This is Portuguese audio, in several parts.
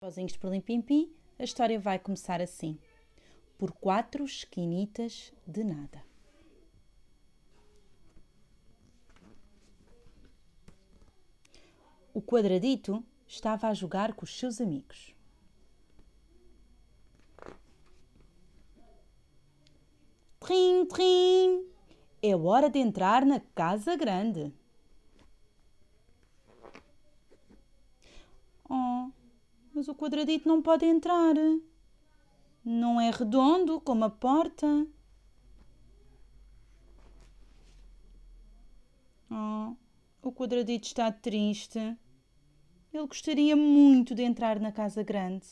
Sozinhos por Limpimpim, a história vai começar assim. Por quatro esquinitas de nada. O quadradito estava a jogar com os seus amigos. Trim, trim! É hora de entrar na casa grande. o quadradito não pode entrar. Não é redondo como a porta. Oh, o quadradito está triste. Ele gostaria muito de entrar na casa grande.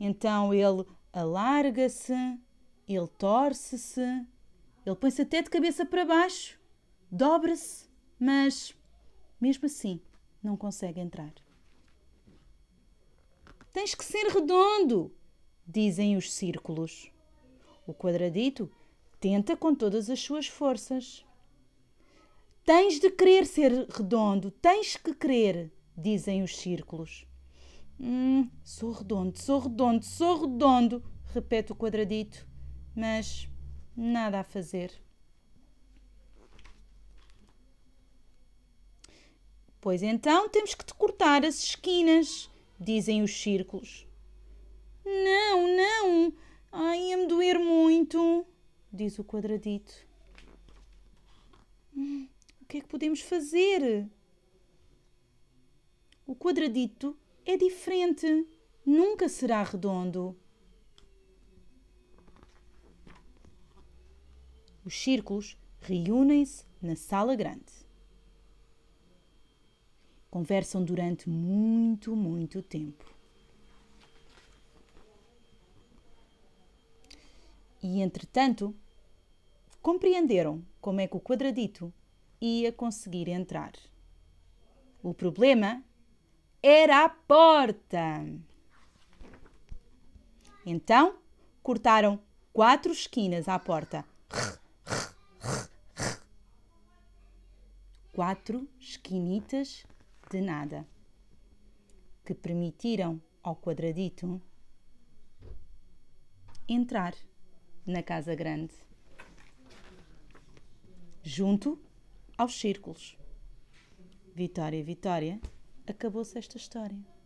Então ele alarga-se, ele torce-se, ele põe-se até de cabeça para baixo, dobra-se, mas mesmo assim, não consegue entrar. Tens que ser redondo, dizem os círculos. O quadradito tenta com todas as suas forças. Tens de querer ser redondo, tens que querer, dizem os círculos. Hum, sou redondo, sou redondo, sou redondo, repete o quadradito, mas nada a fazer. Pois então temos que te cortar as esquinas, dizem os círculos. Não, não! Ai, ia-me doer muito, diz o quadradito. Hum, o que é que podemos fazer? O quadradito é diferente, nunca será redondo. Os círculos reúnem-se na sala grande. Conversam durante muito, muito tempo. E entretanto, compreenderam como é que o quadradito ia conseguir entrar. O problema era a porta. Então, cortaram quatro esquinas à porta. Quatro esquinitas de nada, que permitiram ao quadradito entrar na casa grande, junto aos círculos. Vitória, Vitória, acabou-se esta história.